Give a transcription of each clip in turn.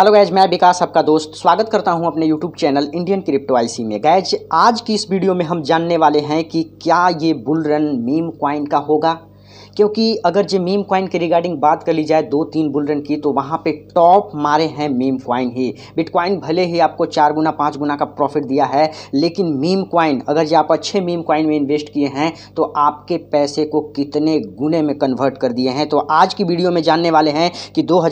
hello guys मैं विकास आपका दोस्त स्वागत करता हूं अपने यूट्यूब चैनल इंडियन क्रिप्टो आईसी में गैज आज की इस वीडियो में हम जानने वाले हैं कि क्या ये बुल रन मीम क्वाइन का होगा क्योंकि अगर जो मीम क्वाइन के रिगार्डिंग बात कर ली जाए दो तीन बुलरन की तो वहाँ पे टॉप मारे हैं मीम क्वाइन ही बिटकॉइन भले ही आपको चार गुना पाँच गुना का प्रॉफिट दिया है लेकिन मीम क्वाइन अगर जो आप अच्छे मीम क्वाइन में इन्वेस्ट किए हैं तो आपके पैसे को कितने गुने में कन्वर्ट कर दिए हैं तो आज की वीडियो में जानने वाले हैं कि दो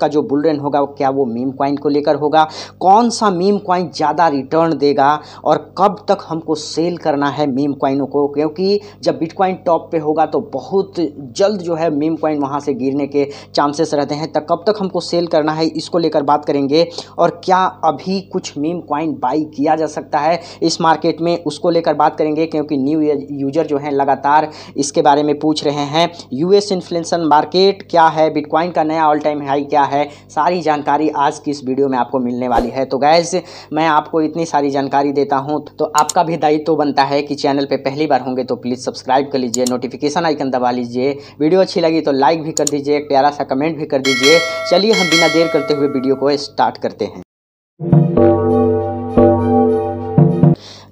का जो बुलरन होगा क्या वो मीम क्वाइन को लेकर होगा कौन सा मीम क्वाइन ज़्यादा रिटर्न देगा और कब तक हमको सेल करना है मीम क्वाइनों को क्योंकि जब बिटकॉइन टॉप पे होगा तो बहुत बहुत जल्द जो है मीम कॉइन वहाँ से गिरने के चांसेस रहते हैं तब कब तक हमको सेल करना है इसको लेकर बात करेंगे और क्या अभी कुछ मीम कॉइन बाई किया जा सकता है इस मार्केट में उसको लेकर बात करेंगे क्योंकि न्यू यूजर जो हैं लगातार इसके बारे में पूछ रहे हैं यूएस इन्फ्लेशन मार्केट क्या है बिटकॉइन का नया ऑल टाइम हाई क्या है सारी जानकारी आज की इस वीडियो में आपको मिलने वाली है तो गैज मैं आपको इतनी सारी जानकारी देता हूँ तो आपका भी दायित्व तो बनता है कि चैनल पर पहली बार होंगे तो प्लीज़ सब्सक्राइब कर लीजिए नोटिफिकेशन आइकन दबा लीजिए दीजिए वीडियो अच्छी लगी तो लाइक भी कर दीजिए एक प्यारा सा कमेंट भी कर दीजिए चलिए हम बिना देर करते हुए वीडियो को स्टार्ट करते हैं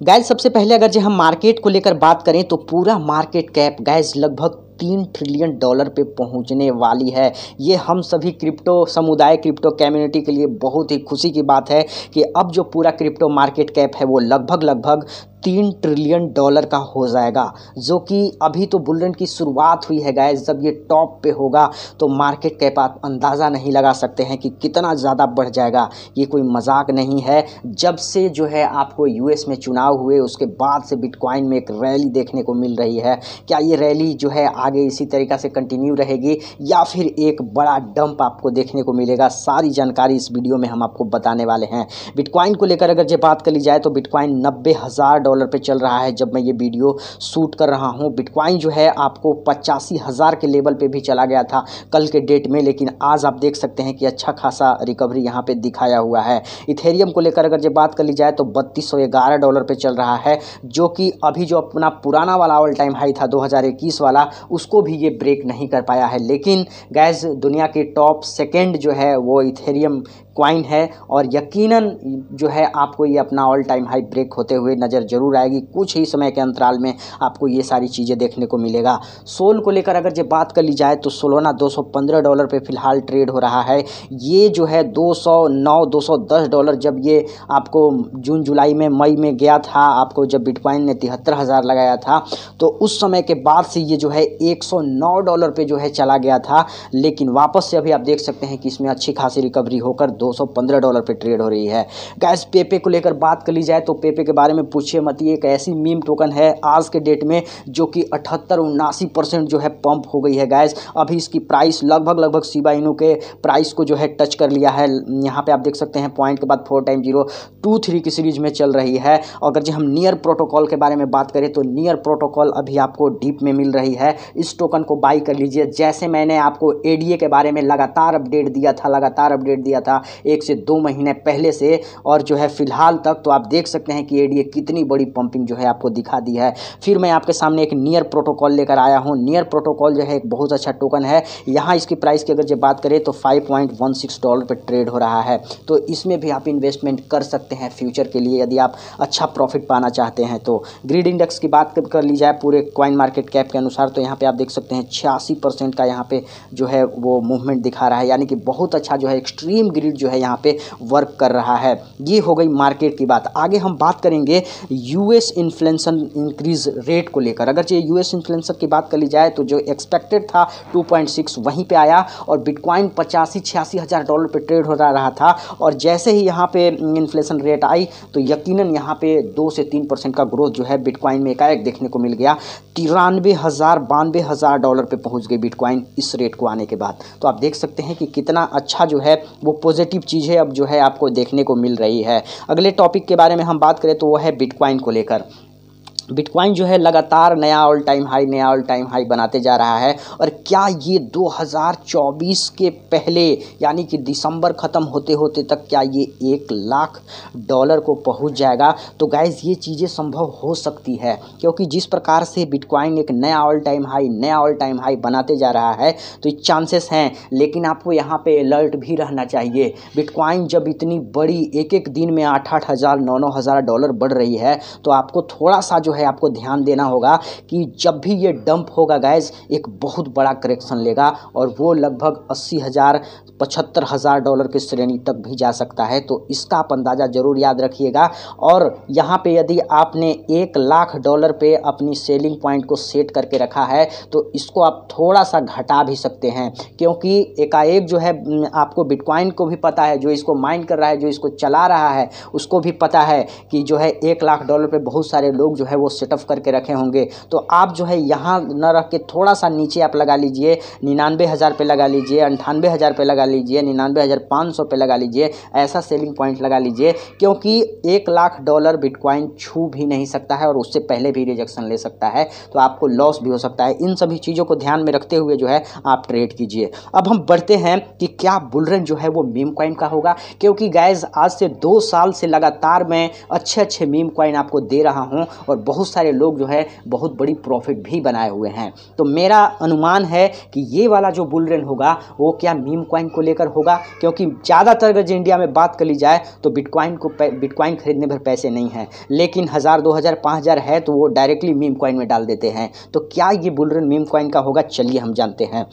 गैस सबसे पहले अगर जो हम मार्केट को लेकर बात करें तो पूरा मार्केट कैप गैस लगभग तीन ट्रिलियन डॉलर पे पहुंचने वाली है ये हम सभी क्रिप्टो समुदाय क्रिप्टो कम्युनिटी के लिए बहुत ही खुशी की बात है कि अब जो पूरा क्रिप्टो मार्केट कैप है वो लगभग लगभग तीन ट्रिलियन डॉलर का हो जाएगा जो कि अभी तो बुलेट की शुरुआत हुई है गाय जब ये टॉप पे होगा तो मार्केट कैप आप अंदाज़ा नहीं लगा सकते हैं कि कितना ज़्यादा बढ़ जाएगा ये कोई मजाक नहीं है जब से जो है आपको यूएस में चुनाव हुए उसके बाद से बिटकॉइन में एक रैली देखने को मिल रही है क्या ये रैली जो है आगे आगे इसी तरीका से कंटिन्यू रहेगी या फिर एक बड़ा डंप आपको देखने को मिलेगा सारी जानकारी इस वीडियो में हम आपको बताने वाले हैं बिटकॉइन को लेकर अगर जब बात कर ली जाए तो बिटकॉइन नब्बे हज़ार डॉलर पर चल रहा है जब मैं ये वीडियो शूट कर रहा हूँ बिटकॉइन जो है आपको पचासी के लेवल पर भी चला गया था कल के डेट में लेकिन आज आप देख सकते हैं कि अच्छा खासा रिकवरी यहाँ पर दिखाया हुआ है इथेरियम को लेकर अगर जब बात कर ली जाए तो बत्तीस डॉलर पर चल रहा है जो कि अभी जो अपना पुराना वाला ऑल टाइम हाई था 2021 वाला उस उसको भी ये ब्रेक नहीं कर पाया है लेकिन गैज़ दुनिया के टॉप सेकेंड जो है वो इथेरियम क्वाइन है और यकीनन जो है आपको ये अपना ऑल टाइम हाई ब्रेक होते हुए नज़र जरूर आएगी कुछ ही समय के अंतराल में आपको ये सारी चीज़ें देखने को मिलेगा सोल को लेकर अगर जब बात कर ली जाए तो सोलोना 215 डॉलर पे फिलहाल ट्रेड हो रहा है ये जो है 209 210 डॉलर जब ये आपको जून जुलाई में मई में गया था आपको जब बिटकॉइन ने तिहत्तर हज़ार लगाया था तो उस समय के बाद से ये जो है 109 डॉलर पे जो है चला गया था लेकिन वापस से अभी आप देख सकते हैं कि इसमें अच्छी खासी रिकवरी होकर 215 डॉलर पे ट्रेड हो रही है गैस पेपे को लेकर बात कर ली जाए तो पेपे के बारे में पूछिए मत ये एक ऐसी मीम टोकन है आज के डेट में जो कि अठहत्तर उन्नासी परसेंट जो है पंप हो गई है गैस अभी इसकी प्राइस लगभग लगभग सिबा इनो के प्राइस को जो है टच कर लिया है यहाँ पर आप देख सकते हैं पॉइंट के बाद four time zero two three की सीरीज में चल रही है अगर जो हम नियर प्रोटोकॉल के बारे में बात करें तो नियर प्रोटोकॉल अभी आपको डीप में मिल रही है इस टोकन को बाई कर लीजिए जैसे मैंने आपको एडीए के बारे में लगातार अपडेट दिया था लगातार अपडेट दिया था एक से दो महीने पहले से और जो है फिलहाल तक तो आप देख सकते हैं कि एडीए कितनी बड़ी पंपिंग जो है आपको दिखा दी है फिर मैं आपके सामने एक नियर प्रोटोकॉल लेकर आया हूँ नियर प्रोटोकॉल जो है एक बहुत अच्छा टोकन है यहाँ इसकी प्राइस की अगर जब बात करें तो five point one six dollar पर ट्रेड हो रहा है तो इसमें भी आप इन्वेस्टमेंट कर सकते हैं फ्यूचर के लिए यदि आप अच्छा प्रॉफिट पाना चाहते हैं तो ग्रीड इंडेक्स की बात कर ली जाए पूरे क्वाइन मार्केट कैप के अनुसार तो यहाँ पर आप देख सकते हैं छियासी परसेंट का यहाँ पे जो है वो मूवमेंट दिखा रहा है यानी कि बहुत अच्छा जो है एक्सट्रीम ग्रीड जो है यहाँ पे वर्क कर रहा है ये हो गई मार्केट की बात आगे हम बात करेंगे यूएस इन्फ्लेशन इंक्रीज रेट को लेकर अगर चाहिए यूएस इन्फ्लेशन की बात कर ली जाए तो जो एक्सपेक्टेड था 2.6 वहीं पे आया और बिटकॉइन पचासी छियासी हज़ार डॉलर पर ट्रेड हो रहा था और जैसे ही यहाँ पर इन्फ्लेशन रेट आई तो यकीन यहाँ पर दो से तीन परसेंट का ग्रोथ जो है बिटकॉइन में एकाएक देखने को मिल गया तिरानवे हज़ार बानवे हज़ार डॉलर पर पहुँच गई बिटकॉइन इस रेट को आने के बाद तो आप देख सकते हैं कि कितना अच्छा जो है वो पॉजिटिव पॉजिटिव चीज़ें अब जो है आपको देखने को मिल रही है अगले टॉपिक के बारे में हम बात करें तो वो है बिटकॉइन को लेकर बिटकॉइन जो है लगातार नया ऑल टाइम हाई नया ऑल टाइम हाई बनाते जा रहा है और क्या ये 2024 के पहले यानी कि दिसंबर ख़त्म होते होते तक क्या ये एक लाख डॉलर को पहुंच जाएगा तो गाइज ये चीज़ें संभव हो सकती है क्योंकि जिस प्रकार से बिटकॉइन एक नया ऑल टाइम हाई नया ऑल टाइम हाई बनाते जा रहा है तो चांसेस हैं लेकिन आपको यहाँ पर अलर्ट भी रहना चाहिए बिटकॉइन जब इतनी बड़ी एक एक दिन में आठ आठ हज़ार नौ नौ हज़ार डॉलर बढ़ रही है तो आपको थोड़ा सा जो है आपको ध्यान देना होगा कि जब भी ये डंप होगा गैस एक बहुत बड़ा करेक्शन लेगा और वो लगभग अस्सी हज़ार पचहत्तर हज़ार डॉलर की श्रेणी तक भी जा सकता है तो इसका आप अंदाज़ा ज़रूर याद रखिएगा और यहाँ पे यदि आपने एक लाख डॉलर पे अपनी सेलिंग पॉइंट को सेट करके रखा है तो इसको आप थोड़ा सा घटा भी सकते हैं क्योंकि एकाएक जो है आपको बिटकॉइन को भी पता है जो इसको माइंड कर रहा है जो इसको चला रहा है उसको भी पता है कि जो है एक लाख डॉलर पर बहुत सारे लोग जो है वो सेटअप करके रखे होंगे तो आप जो है यहाँ न रख के थोड़ा सा नीचे आप लगा लीजिए निन्यानवे हज़ार पे लगा लीजिए अंठानवे हज़ार पे लगा लीजिए निन्यानवे हज़ार पाँच सौ पे लगा लीजिए ऐसा सेलिंग पॉइंट लगा लीजिए क्योंकि एक लाख डॉलर बिटकॉइन छू भी नहीं सकता है और उससे पहले भी रिजेक्शन ले सकता है तो आपको लॉस भी हो सकता है इन सभी चीज़ों को ध्यान में रखते हुए जो है आप ट्रेड कीजिए अब हम बढ़ते हैं कि क्या बुलरन जो है वो मीम कॉइन का होगा क्योंकि गैज आज से दो साल से लगातार मैं अच्छे अच्छे मीम कॉइन आपको दे रहा हूँ और बहुत सारे लोग जो है बहुत बड़ी प्रॉफिट भी बनाए हुए हैं तो मेरा अनुमान है कि ये वाला जो बुलरेन होगा वो क्या मीम क्वाइन को लेकर होगा क्योंकि ज़्यादातर अगर इंडिया में बात कर ली जाए तो बिटकॉइन को बिटकॉइन खरीदने पर पैसे नहीं हैं लेकिन हज़ार दो हज़ार पाँच हज़ार है तो वो डायरेक्टली मीम क्वाइन में डाल देते हैं तो क्या ये बुलरेन मीम क्वाइन का होगा चलिए हम जानते हैं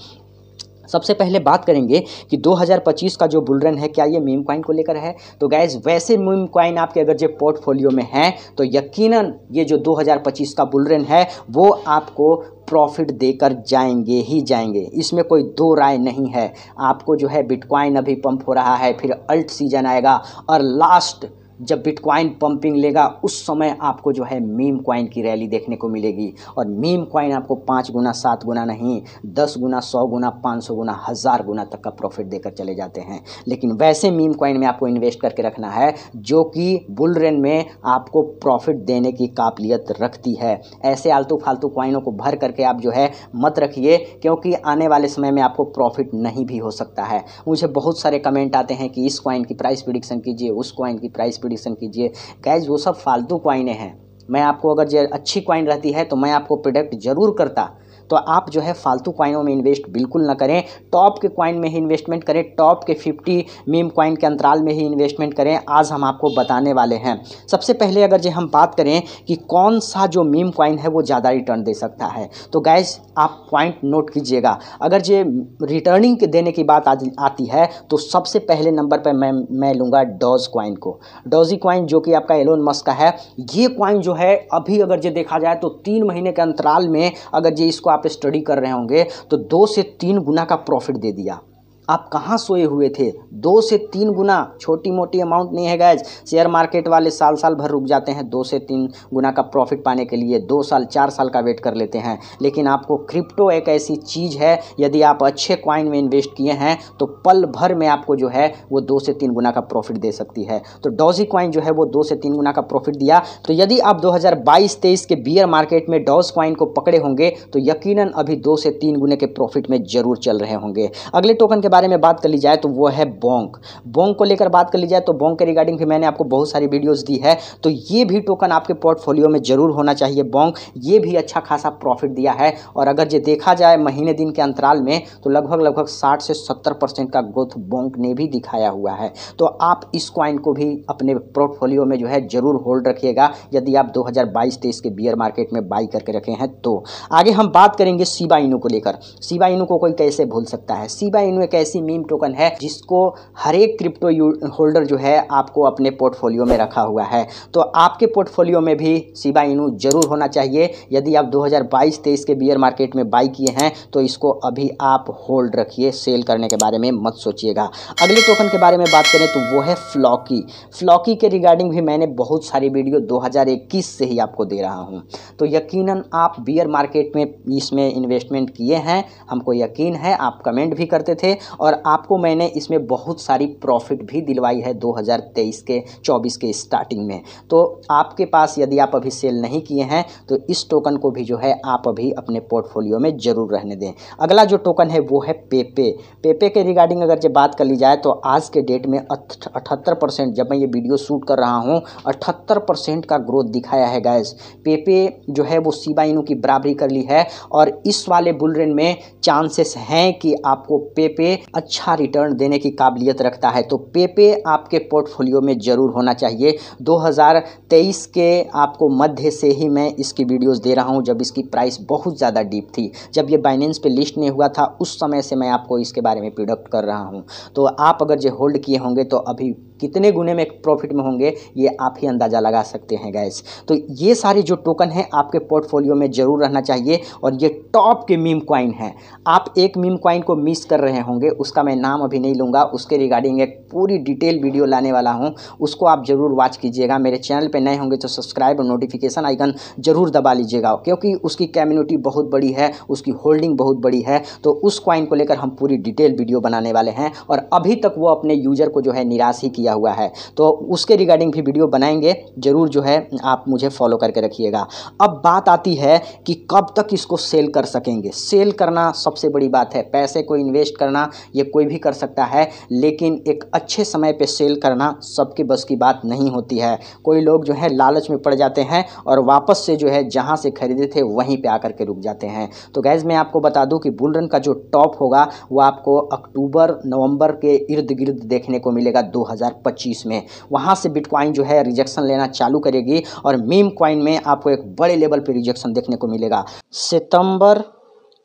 सबसे पहले बात करेंगे कि 2025 का जो रन है क्या ये मीम क्वाइन को लेकर है तो गैस वैसे मीम क्वाइन आपके अगर जो पोर्टफोलियो में हैं तो यकीनन ये जो 2025 का रन है वो आपको प्रॉफिट देकर जाएंगे ही जाएंगे इसमें कोई दो राय नहीं है आपको जो है बिटकॉइन अभी पंप हो रहा है फिर अल्ट सीजन आएगा और लास्ट जब बिटकॉइन पंपिंग लेगा उस समय आपको जो है मीम क्वाइन की रैली देखने को मिलेगी और मीम क्वाइन आपको पाँच गुना सात गुना नहीं दस गुना सौ गुना पाँच सौ गुना हज़ार गुना तक का प्रॉफिट देकर चले जाते हैं लेकिन वैसे मीम क्वाइन में आपको इन्वेस्ट करके रखना है जो कि बुल रेन में आपको प्रॉफिट देने की काबिलियत रखती है ऐसे आलतू फालतू क्वाइनों को भर करके आप जो है मत रखिए क्योंकि आने वाले समय में आपको प्रॉफिट नहीं भी हो सकता है मुझे बहुत सारे कमेंट आते हैं कि इस क्वाइन की प्राइस प्रिडिक्शन कीजिए उस क्वाइन की प्राइस एक्सपीडिशन कीजिए गैज वो सब फालतू क्वाइने हैं मैं आपको अगर जो अच्छी क्वाइन रहती है तो मैं आपको प्रोडक्ट ज़रूर करता तो आप जो है फालतू क्वाइनों में इन्वेस्ट बिल्कुल ना करें टॉप के कॉइन में ही इन्वेस्टमेंट करें टॉप के फिफ्टी मीम क्वाइन के अंतराल में ही इन्वेस्टमेंट करें आज हम आपको बताने वाले हैं सबसे पहले अगर जो हम बात करें कि कौन सा जो मीम क्वाइन है वो ज़्यादा रिटर्न दे सकता है तो गैस आप पॉइंट नोट कीजिएगा अगर जे रिटर्निंग के देने की बात आती है तो सबसे पहले नंबर पर मैं मैं लूँगा डॉज क्वाइन को डॉजी क्वाइन जो कि आपका एलोन मस्क का है ये क्वाइन जो है अभी अगर जो देखा जाए तो तीन महीने के अंतराल में अगर जो इसको आप आप स्टडी कर रहे होंगे तो दो से तीन गुना का प्रॉफिट दे दिया आप कहाँ सोए हुए थे दो से तीन गुना छोटी मोटी अमाउंट नहीं है गैज शेयर मार्केट वाले साल साल भर रुक जाते हैं दो से तीन गुना का प्रॉफिट पाने के लिए दो साल चार साल का वेट कर लेते हैं लेकिन आपको क्रिप्टो एक ऐसी चीज़ है यदि आप अच्छे क्वाइन में इन्वेस्ट किए हैं तो पल भर में आपको जो है वो दो से तीन गुना का प्रॉफिट दे सकती है तो डॉजी क्वाइन जो है वो दो से तीन गुना का प्रॉफिट दिया तो यदि आप दो हज़ार के बियर मार्केट में डॉज क्वाइन को पकड़े होंगे तो यकीन अभी दो से तीन गुने के प्रॉफिट में जरूर चल रहे होंगे अगले टोकन के बाद बारे में बात कर ली जाए तो वो है बोंक बोंक को लेकर बात कर ली जाए तो बोंक के रिगार्डिंग भी मैंने आपको बहुत सारी वीडियोज़ दी है तो ये भी टोकन आपके पोर्टफोलियो में ज़रूर होना चाहिए बोंक ये भी अच्छा खासा प्रॉफिट दिया है और अगर ये देखा जाए महीने दिन के अंतराल में तो लगभग लगभग साठ से सत्तर का ग्रोथ बोंक ने भी दिखाया हुआ है तो आप इस क्वाइन को भी अपने पोर्टफोलियो में जो है ज़रूर होल्ड रखिएगा यदि आप 2022-23 के बियर मार्केट में बाई करके रखे हैं तो आगे हम बात करेंगे सीबा इनू को लेकर सीबा इनू को कोई कैसे भूल सकता है सीबा इनू एक ऐसी मीम टोकन है जिसको हर एक क्रिप्टो होल्डर जो है आपको अपने पोर्टफोलियो में रखा हुआ है तो आपके पोर्टफोलियो में भी सिबा इनू जरूर होना चाहिए यदि आप 2022-23 के बियर मार्केट में बाई किए हैं तो इसको अभी आप होल्ड रखिए सेल करने के बारे में मत सोचिएगा अगले टोकन के बारे में बात करें तो वो है फ्लॉकी फ्लॉकी के रिगार्डिंग भी मैंने बहुत सारी वीडियो 2021 से ही आपको दे रहा हूँ तो यकीनन आप बियर मार्केट में इसमें इन्वेस्टमेंट किए हैं हमको यकीन है आप कमेंट भी करते थे और आपको मैंने इसमें बहुत सारी प्रॉफिट भी दिलवाई है 2023 के 24 के स्टार्टिंग में तो आपके पास यदि आप अभी सेल नहीं किए हैं तो इस टोकन को भी जो है आप अभी अपने पोर्टफोलियो में ज़रूर रहने दें अगला जो टोकन है वो है पेपे पेपे के रिगार्डिंग अगर जब बात कर ली जाए तो आज के डेट में अठहत्तर परसेंट जब मैं ये वीडियो शूट कर रहा हूँ अठहत्तर परसेंट का ग्रोथ दिखाया है गैस पेपे जो है वो सीबाइनों की बराबरी कर ली है और इस वाले बुलरेन में चांसेस हैं कि आपको पेपे अच्छा रिटर्न देने की काबिलियत रखता है तो पेपे आपके पोर्टफोलियो में ज़रूर होना चाहिए 2023 के आपको मध्य से ही मैं इसकी वीडियोस दे रहा हूं जब इसकी प्राइस बहुत ज़्यादा डीप थी जब ये बाइनेंस पे लिस्ट नहीं हुआ था उस समय से मैं आपको इसके बारे में प्रोडक्ट कर रहा हूँ तो आप अगर जो होल्ड किए होंगे तो अभी कितने गुने में प्रॉफिट में होंगे ये आप ही अंदाज़ा लगा सकते हैं गैस तो ये सारे जो टोकन हैं आपके पोर्टफोलियो में ज़रूर रहना चाहिए और ये टॉप के मीम क्वाइन हैं आप एक मीम क्वाइन को मिस कर रहे होंगे उसका मैं नाम अभी नहीं लूँगा उसके रिगार्डिंग एक पूरी डिटेल वीडियो लाने वाला हूँ उसको आप ज़रूर वॉच कीजिएगा मेरे चैनल पर नए होंगे तो सब्सक्राइब और नोटिफिकेशन आइकन ज़रूर दबा लीजिएगा क्योंकि उसकी कम्युनिटी बहुत बड़ी है उसकी होल्डिंग बहुत बड़ी है तो उस क्वाइन को लेकर हम पूरी डिटेल वीडियो बनाने वाले हैं और अभी तक वो अपने यूज़र को जो है निराश ही किया दिया हुआ है तो उसके रिगार्डिंग भी वीडियो बनाएंगे ज़रूर जो है आप मुझे फॉलो करके रखिएगा अब बात आती है कि कब तक इसको सेल कर सकेंगे सेल करना सबसे बड़ी बात है पैसे को इन्वेस्ट करना ये कोई भी कर सकता है लेकिन एक अच्छे समय पर सेल करना सबके बस की बात नहीं होती है कोई लोग जो है लालच में पड़ जाते हैं और वापस से जो है जहाँ से खरीदे थे वहीं पर आकर के रुक जाते हैं तो गैज़ मैं आपको बता दूँ कि बुलरन का जो टॉप होगा वो आपको अक्टूबर नवंबर के इर्द गिर्द देखने को मिलेगा 2025 में वहाँ से बिटकॉइन जो है रिजेक्शन लेना चालू करेगी और मीम क्वाइन में आपको एक बड़े लेवल पर रिजेक्शन देखने को मिलेगा सितंबर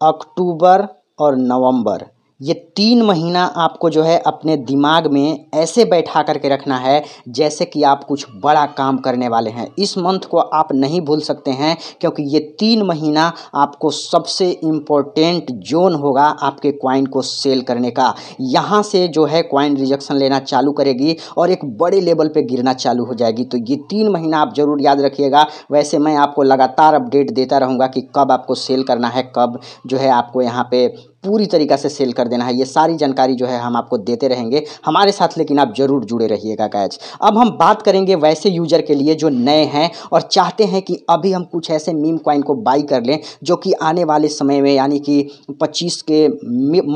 अक्टूबर और नवंबर ये तीन महीना आपको जो है अपने दिमाग में ऐसे बैठा करके रखना है जैसे कि आप कुछ बड़ा काम करने वाले हैं इस मंथ को आप नहीं भूल सकते हैं क्योंकि ये तीन महीना आपको सबसे इम्पोर्टेंट जोन होगा आपके क्वाइन को सेल करने का यहाँ से जो है क्वाइन रिजेक्शन लेना चालू करेगी और एक बड़े लेवल पर गिरना चालू हो जाएगी तो ये तीन महीना आप ज़रूर याद रखिएगा वैसे मैं आपको लगातार अपडेट देता रहूँगा कि कब आपको सेल करना है कब जो है आपको यहाँ पर पूरी तरीका से सेल कर देना है ये सारी जानकारी जो है हम आपको देते रहेंगे हमारे साथ लेकिन आप ज़रूर जुड़े रहिएगा गैज अब हम बात करेंगे वैसे यूजर के लिए जो नए हैं और चाहते हैं कि अभी हम कुछ ऐसे मीम क्वाइन को बाई कर लें जो कि आने वाले समय में यानी कि पच्चीस के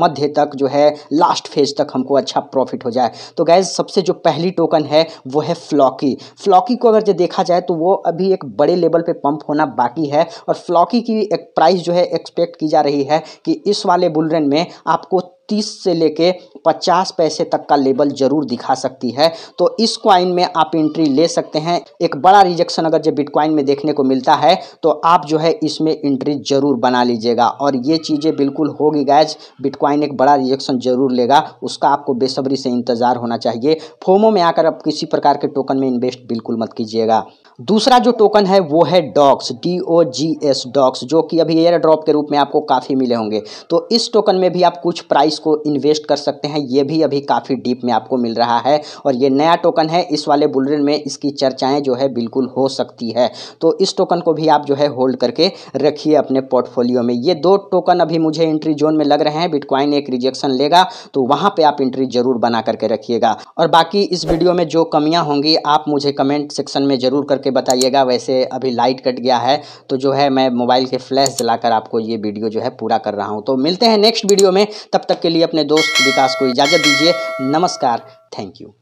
मध्य तक जो है लास्ट फेज तक हमको अच्छा प्रॉफिट हो जाए तो गैज सबसे जो पहली टोकन है वो है फ्लॉकी फ्लॉकी को अगर जो देखा जाए तो वो अभी एक बड़े लेवल पे पंप होना बाकी है और फ्लॉकी की एक प्राइस जो है एक्सपेक्ट की जा रही है कि इस वाले बुलरन में आपको तीस से लेके पचास पैसे तक का लेवल जरूर दिखा सकती है तो इस क्वाइन में आप एंट्री ले सकते हैं एक बड़ा रिजेक्शन अगर जब बिटकॉइन में देखने को मिलता है तो आप जो है इसमें एंट्री जरूर बना लीजिएगा और ये चीज़ें बिल्कुल होगी गैज बिटकॉइन एक बड़ा रिजेक्शन जरूर लेगा उसका आपको बेसब्री से इंतजार होना चाहिए फोमो में आकर आप किसी प्रकार के टोकन में इन्वेस्ट बिल्कुल मत कीजिएगा दूसरा जो टोकन है वो है DOGS D O G S DOGS जो कि अभी एयर ड्रॉप के रूप में आपको काफ़ी मिले होंगे तो इस टोकन में भी आप कुछ प्राइस इसको इन्वेस्ट कर सकते हैं ये भी अभी काफ़ी डीप में आपको मिल रहा है और ये नया टोकन है इस वाले बुलरिन में इसकी चर्चाएं जो है बिल्कुल हो सकती है तो इस टोकन को भी आप जो है होल्ड करके रखिए अपने पोर्टफोलियो में ये दो टोकन अभी मुझे एंट्री जोन में लग रहे हैं बिटकॉइन एक रिजेक्शन लेगा तो वहाँ पर आप एंट्री जरूर बना करके रखिएगा और बाकी इस वीडियो में जो कमियाँ होंगी आप मुझे कमेंट सेक्शन में ज़रूर करके बताइएगा वैसे अभी लाइट कट गया है तो जो है मैं मोबाइल के फ्लैश जलाकर आपको ये वीडियो जो है पूरा कर रहा हूँ तो मिलते हैं नेक्स्ट वीडियो में तब तक के लिए अपने दोस्त विकास को इजाज़त दीजिए नमस्कार थैंक यू